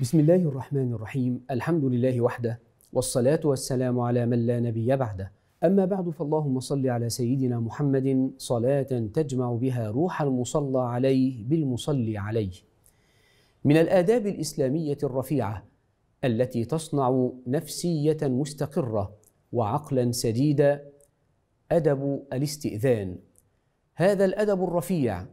بسم الله الرحمن الرحيم الحمد لله وحده والصلاة والسلام على من لا نبي بعده أما بعد فاللهم صل على سيدنا محمد صلاة تجمع بها روح المصلى عليه بالمصلي عليه من الآداب الإسلامية الرفيعة التي تصنع نفسية مستقرة وعقلا سديدا أدب الاستئذان هذا الأدب الرفيع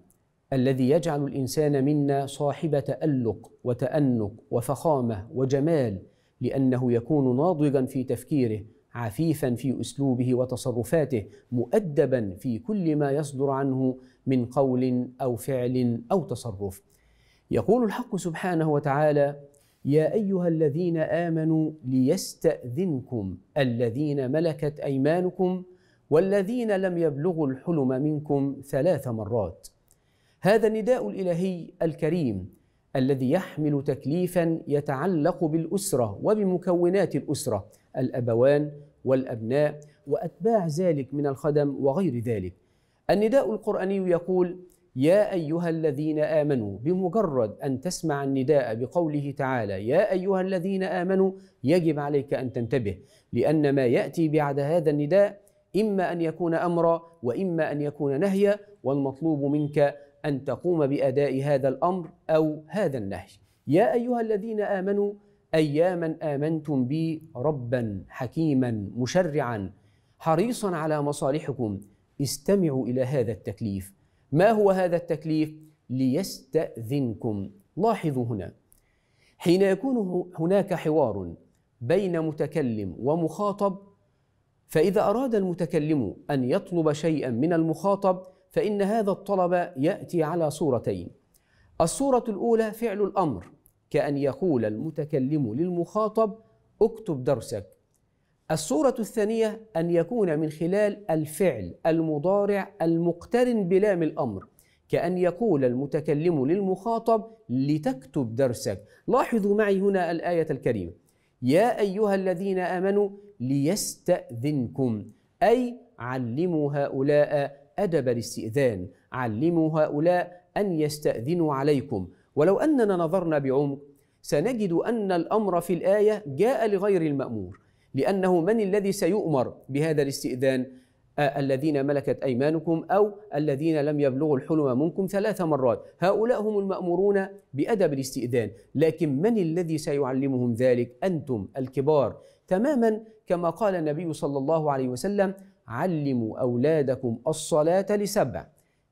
الذي يجعل الانسان منا صاحب تالق وتانق وفخامه وجمال لانه يكون ناضجا في تفكيره عفيفا في اسلوبه وتصرفاته مؤدبا في كل ما يصدر عنه من قول او فعل او تصرف يقول الحق سبحانه وتعالى يا ايها الذين امنوا ليستاذنكم الذين ملكت ايمانكم والذين لم يبلغوا الحلم منكم ثلاث مرات هذا النداء الالهي الكريم الذي يحمل تكليفا يتعلق بالاسره وبمكونات الاسره الابوان والابناء واتباع ذلك من الخدم وغير ذلك النداء القراني يقول يا ايها الذين امنوا بمجرد ان تسمع النداء بقوله تعالى يا ايها الذين امنوا يجب عليك ان تنتبه لان ما ياتي بعد هذا النداء اما ان يكون امرا واما ان يكون نهيا والمطلوب منك ان تقوم باداء هذا الامر او هذا النهي يا ايها الذين امنوا اياما امنتم بي ربا حكيما مشرعا حريصا على مصالحكم استمعوا الى هذا التكليف ما هو هذا التكليف ليستاذنكم لاحظوا هنا حين يكون هناك حوار بين متكلم ومخاطب فاذا اراد المتكلم ان يطلب شيئا من المخاطب فإن هذا الطلب يأتي على صورتين الصورة الأولى فعل الأمر كأن يقول المتكلم للمخاطب اكتب درسك الصورة الثانية أن يكون من خلال الفعل المضارع المقترن بلام الأمر كأن يقول المتكلم للمخاطب لتكتب درسك لاحظوا معي هنا الآية الكريمة يا أيها الذين آمنوا ليستأذنكم أي علموا هؤلاء أدب الاستئذان علموا هؤلاء أن يستأذنوا عليكم ولو أننا نظرنا بعمق سنجد أن الأمر في الآية جاء لغير المأمور لأنه من الذي سيؤمر بهذا الاستئذان آه، الذين ملكت أيمانكم أو الذين لم يبلغوا الحلم منكم ثلاث مرات هؤلاء هم المأمورون بأدب الاستئذان لكن من الذي سيعلمهم ذلك أنتم الكبار تماما كما قال النبي صلى الله عليه وسلم علموا أولادكم الصلاة لسبع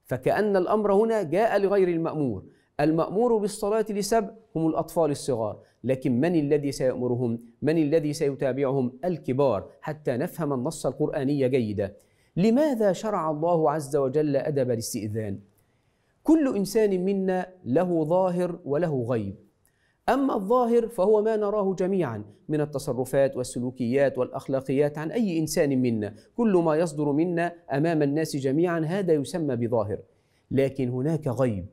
فكأن الأمر هنا جاء لغير المأمور المأمور بالصلاة لسبع هم الأطفال الصغار لكن من الذي سيأمرهم؟ من الذي سيتابعهم؟ الكبار حتى نفهم النص القرآني جيدا لماذا شرع الله عز وجل أدب الاستئذان؟ كل إنسان منا له ظاهر وله غيب أما الظاهر فهو ما نراه جميعا من التصرفات والسلوكيات والأخلاقيات عن أي إنسان منا كل ما يصدر منا أمام الناس جميعا هذا يسمى بظاهر لكن هناك غيب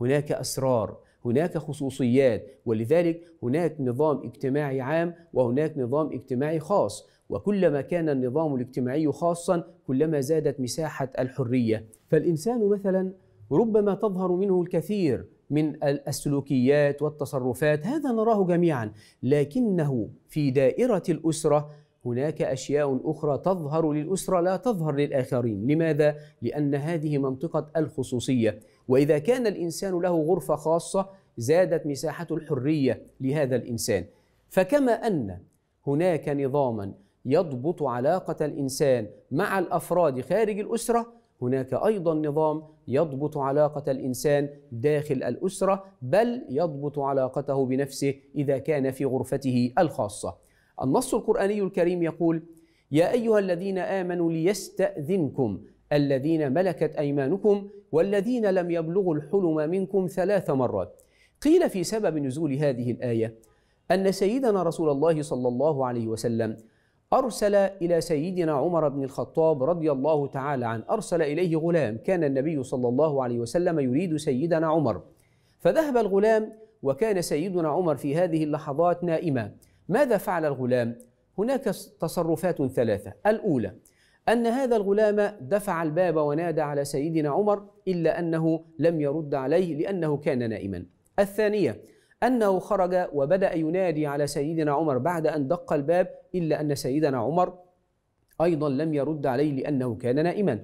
هناك أسرار هناك خصوصيات ولذلك هناك نظام اجتماعي عام وهناك نظام اجتماعي خاص وكلما كان النظام الاجتماعي خاصا كلما زادت مساحه الحريه فالانسان مثلا ربما تظهر منه الكثير من السلوكيات والتصرفات هذا نراه جميعا لكنه في دائره الاسره هناك اشياء اخرى تظهر للاسره لا تظهر للاخرين لماذا لان هذه منطقه الخصوصيه واذا كان الانسان له غرفه خاصه زادت مساحه الحريه لهذا الانسان فكما ان هناك نظاما يضبط علاقه الانسان مع الافراد خارج الاسره هناك ايضا نظام يضبط علاقه الانسان داخل الاسره بل يضبط علاقته بنفسه اذا كان في غرفته الخاصه النص القراني الكريم يقول يا ايها الذين امنوا ليستاذنكم الذين ملكت ايمانكم والذين لم يبلغوا الحلم منكم ثلاث مرات قيل في سبب نزول هذه الايه ان سيدنا رسول الله صلى الله عليه وسلم أرسل إلى سيدنا عمر بن الخطاب رضي الله تعالى عن أرسل إليه غلام كان النبي صلى الله عليه وسلم يريد سيدنا عمر فذهب الغلام وكان سيدنا عمر في هذه اللحظات نائما ماذا فعل الغلام؟ هناك تصرفات ثلاثة الأولى أن هذا الغلام دفع الباب ونادى على سيدنا عمر إلا أنه لم يرد عليه لأنه كان نائما الثانية أنه خرج وبدأ ينادي على سيدنا عمر بعد أن دق الباب إلا أن سيدنا عمر أيضا لم يرد عليه لأنه كان نائما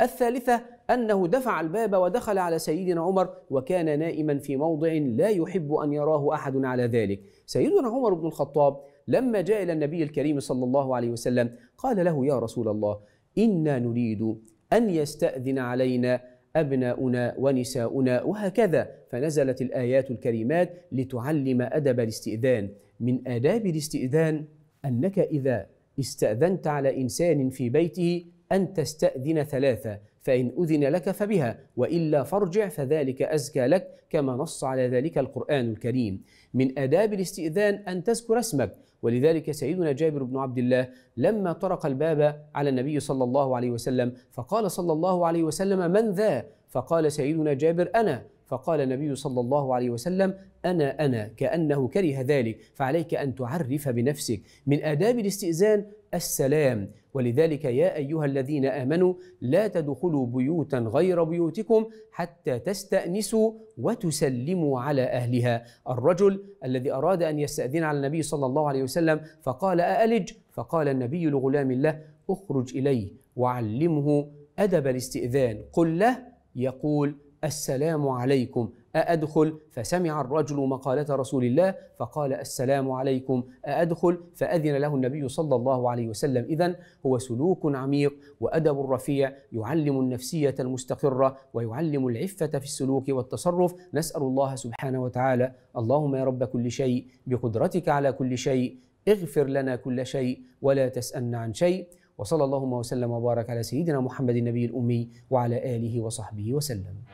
الثالثة أنه دفع الباب ودخل على سيدنا عمر وكان نائما في موضع لا يحب أن يراه أحد على ذلك سيدنا عمر بن الخطاب لما جاء إلى النبي الكريم صلى الله عليه وسلم قال له يا رسول الله إنا نريد أن يستأذن علينا أبناؤنا ونساؤنا وهكذا فنزلت الآيات الكريمات لتعلم أدب الاستئذان من آداب الاستئذان أنك إذا استأذنت على إنسان في بيته أن تستأذن ثلاثة فإن أذن لك فبها وإلا فارجع فذلك أزكى لك كما نص على ذلك القرآن الكريم من آداب الاستئذان أن تذكر اسمك ولذلك سيدنا جابر بن عبد الله لما طرق الباب على النبي صلى الله عليه وسلم فقال صلى الله عليه وسلم من ذا فقال سيدنا جابر أنا فقال النبي صلى الله عليه وسلم أنا أنا كأنه كره ذلك فعليك أن تعرف بنفسك من آداب الاستئذان السلام ولذلك يا أيها الذين آمنوا لا تدخلوا بيوتا غير بيوتكم حتى تستأنسوا وتسلموا على أهلها الرجل الذي أراد أن يستأذن على النبي صلى الله عليه وسلم فقال أألج فقال النبي لغلام الله اخرج إليه وعلمه أدب الاستئذان قل له يقول السلام عليكم أأدخل فسمع الرجل مقالة رسول الله فقال السلام عليكم أأدخل فأذن له النبي صلى الله عليه وسلم إذا هو سلوك عميق وأدب رفيع يعلم النفسية المستقرة ويعلم العفة في السلوك والتصرف نسأل الله سبحانه وتعالى اللهم يا رب كل شيء بقدرتك على كل شيء اغفر لنا كل شيء ولا تسألنا عن شيء وصلى اللهم وسلم وبارك على سيدنا محمد النبي الأمي وعلى آله وصحبه وسلم